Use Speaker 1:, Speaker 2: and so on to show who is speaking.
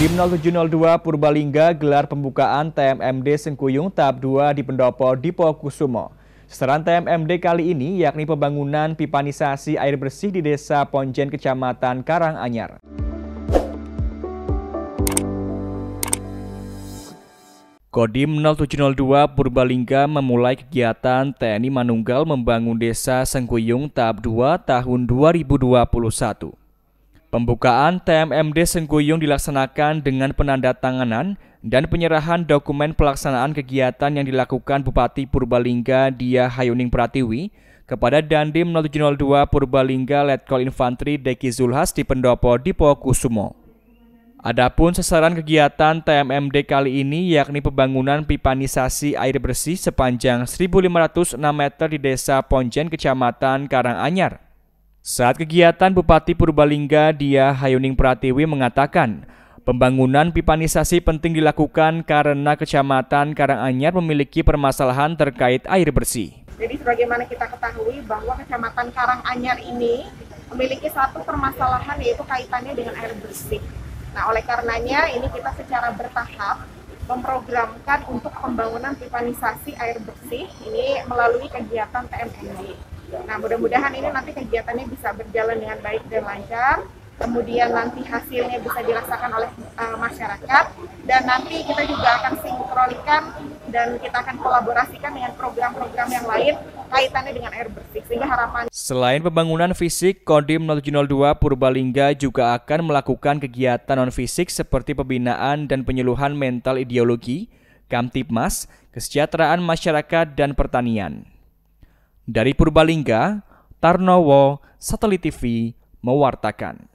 Speaker 1: Tim 0702 Purbalingga gelar pembukaan TMMD Sengkuyung tahap 2 di Pendopo Dipo Kusumo. Seran TMMD kali ini yakni pembangunan pipanisasi air bersih di Desa Ponjen Kecamatan Karanganyar. Kodim 0702 Purbalingga memulai kegiatan TNI Manunggal membangun desa Sengkuyung tahap 2 tahun 2021. Pembukaan TMMD Sengguyung dilaksanakan dengan penandatanganan dan penyerahan dokumen pelaksanaan kegiatan yang dilakukan Bupati Purbalingga Dia Hayuning Pratiwi kepada Dandim 0702 Purbalingga Letkol Infantri Deki Zulhas di Pendopo Dipo Kusumo. Adapun sasaran kegiatan TMMD kali ini yakni pembangunan pipanisasi air bersih sepanjang 1.506 meter di Desa Ponjen, Kecamatan Karanganyar. Saat kegiatan Bupati Purbalingga Dia Hayuning Pratiwi mengatakan, Pembangunan pipanisasi penting dilakukan karena Kecamatan Karanganyar memiliki permasalahan terkait air bersih.
Speaker 2: Jadi sebagaimana kita ketahui bahwa Kecamatan Karanganyar ini memiliki satu permasalahan yaitu kaitannya dengan air bersih. Nah, oleh karenanya ini kita secara bertahap memprogramkan untuk pembangunan pipanisasi air bersih ini melalui kegiatan TMNG. Nah, mudah-mudahan ini nanti kegiatannya bisa berjalan dengan baik dan lancar. Kemudian nanti hasilnya bisa dirasakan oleh uh, masyarakat dan nanti kita juga akan sinkronikan dan kita akan kolaborasikan dengan program-program yang lain kaitannya dengan air bersih sehingga harapan
Speaker 1: Selain pembangunan fisik, Kodim 0702 Purbalingga juga akan melakukan kegiatan non fisik seperti pembinaan dan penyuluhan mental ideologi, Kamtipmas, kesejahteraan masyarakat dan pertanian. Dari Purbalingga, Tarnowo, Satelit TV mewartakan.